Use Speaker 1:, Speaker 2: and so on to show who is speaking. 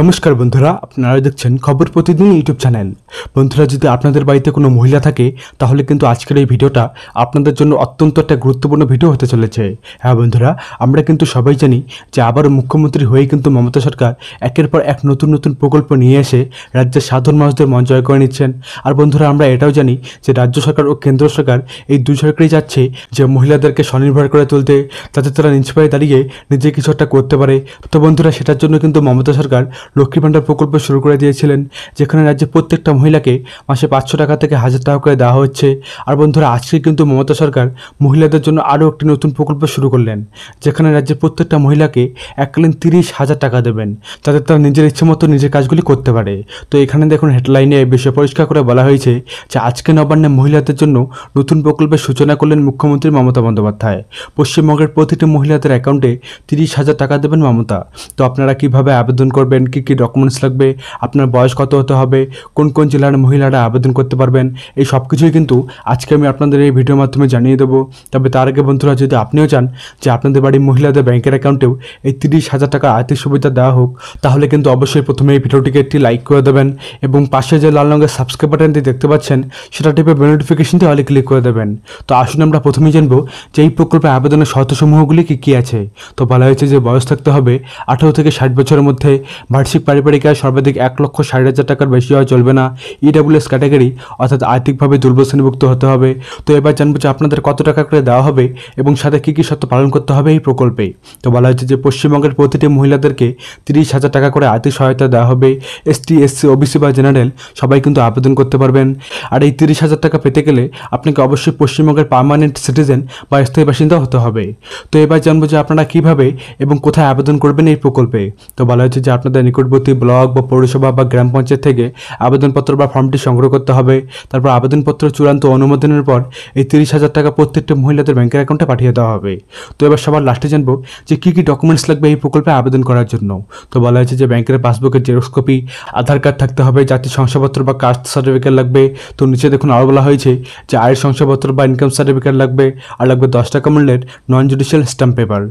Speaker 1: নমস্কার বন্ধুরা আপনারা দেখছেন খবর প্রতিদিন ইউটিউব চ্যানেল বন্ধুরা যদি আপনাদের বাড়িতে কোনো মহিলা থাকে তাহলে কিন্তু আজকের এই ভিডিওটা আপনাদের জন্য অত্যন্ত একটা গুরুত্বপূর্ণ ভিডিও হতে চলেছে হ্যাঁ বন্ধুরা আমরা কিন্তু সবাই জানি যে আবার মুখ্যমন্ত্রী হয়ে কিন্তু মমতা সরকার একের পর এক নতুন নতুন প্রকল্প নিয়ে এসে রাজ্যের সাধারণ মানুষদের মন জয় করে নিচ্ছেন আর বন্ধুরা আমরা এটাও জানি যে রাজ্য সরকার ও কেন্দ্র সরকার এই দুই সরকারই যাচ্ছে যে মহিলাদেরকে স্বনির্ভর করে তুলতে তাতে তারা নিজ পায়ে দাঁড়িয়ে নিজে কিছু একটা করতে পারে তো বন্ধুরা সেটার জন্য কিন্তু মমতা সরকার লক্ষ্মী ভাণ্ডার প্রকল্প শুরু করে দিয়েছিলেন যেখানে রাজ্যের প্রত্যেকটা মহিলাকে মাসে পাঁচশো টাকা থেকে হাজার টাকা করে দেওয়া হচ্ছে আর বন্ধুরা আজকে কিন্তু মমতা সরকার মহিলাদের জন্য আরও একটি নতুন প্রকল্প শুরু করলেন যেখানে রাজ্যের প্রত্যেকটা মহিলাকে এককালীন তিরিশ হাজার টাকা দেবেন যাতে তারা নিজের ইচ্ছে মতো নিজের কাজগুলি করতে পারে তো এখানে দেখুন হেডলাইনে বিষয় পরিষ্কার করে বলা হয়েছে যে আজকে নবান্নে মহিলাদের জন্য নতুন প্রকল্পের সূচনা করলেন মুখ্যমন্ত্রী মমতা বন্দ্যোপাধ্যায় পশ্চিমবঙ্গের প্রতিটি মহিলাদের অ্যাকাউন্টে তিরিশ হাজার টাকা দেবেন মমতা তো আপনারা কিভাবে আবেদন করবেন কী কী ডকুমেন্টস লাগবে আপনার বয়স কত হতে হবে কোন কোন জেলার মহিলারা আবেদন করতে পারবেন এই সব কিছুই কিন্তু আজকে আমি আপনাদের এই ভিডিওর মাধ্যমে জানিয়ে দেবো তবে তার আগে বন্ধুরা যদি আপনিও চান যে আপনাদের বাড়ির মহিলাদের ব্যাংকের অ্যাকাউন্টেও এই তিরিশ হাজার টাকা আর্থিক সুবিধা দেওয়া হোক তাহলে কিন্তু অবশ্যই প্রথমে এই ভিডিওটিকে একটি লাইক করে দেবেন এবং পাশে যে লাল রঙের সাবস্ক্রাইব বাটনটি দেখতে পাচ্ছেন সেটা টিপে নোটিফিকেশনটি হলে ক্লিক করে দেবেন তো আসুন আমরা প্রথমেই জানবো যে এই প্রকল্পে আবেদনের শর্তসমূহগুলি কী কী আছে তো বলা হয়েছে যে বয়স থাকতে হবে আঠারো থেকে ষাট বছরের মধ্যে বার্ষিক পারিবারিক আয় সর্বাধিক এক লক্ষ ষাট হাজার টাকার বেশি হওয়া চলবে না ইডাব্লিউএস e ক্যাটাগরি অর্থাৎ আর্থিকভাবে দুর্বল শ্রেণীভুক্ত হতে হবে তো এবার জানবো যে আপনাদের কত টাকা করে দেওয়া হবে এবং সাথে কী কী শর্ত পালন করতে হবে এই প্রকল্পে তো বলা হয়েছে যে পশ্চিমবঙ্গের প্রতিটি মহিলাদেরকে তিরিশ হাজার টাকা করে আর্থিক সহায়তা দেওয়া হবে এসটি এসসি ওবিসি বা জেনারেল সবাই কিন্তু আবেদন করতে পারবেন আর এই তিরিশ হাজার টাকা পেতে গেলে আপনাকে অবশ্যই পশ্চিমবঙ্গের পার্মানেন্ট সিটিজেন বা স্থায়ী বাসিন্দা হতে হবে তো এবার জানবো যে আপনারা কীভাবে এবং কোথায় আবেদন করবেন এই প্রকল্পে তো বলা হয়েছে যে আপনাদের নিকটবর্তী ব্লক বা পৌরসভা বা গ্রাম পঞ্চায়েত থেকে আবেদনপত্র বা ফর্মটি সংগ্রহ করতে হবে তারপর আবেদনপত্র চূড়ান্ত অনুমোদনের পর এই তিরিশ হাজার টাকা প্রত্যেকটা মহিলাদের ব্যাংকের অ্যাকাউন্টে পাঠিয়ে দেওয়া হবে তো এবার সবার লাস্টে জানবো যে কী কী ডকুমেন্টস লাগবে এই প্রকল্পে আবেদন করার জন্য তো বলা হয়েছে যে ব্যাংকের পাসবুকের জেরক্স কপি আধার কার্ড থাকতে হবে জাতীয় শংসাপত্র বা কাস্ট সার্টিফিকেট লাগবে তো নিচে দেখুন আরও বলা হয়েছে যে আয়ের শংসাপত্র বা ইনকাম সার্টিফিকেট লাগবে আর লাগবে দশ টাকা মূল্যের নন জুডিশিয়াল স্ট্যাম্প পেপার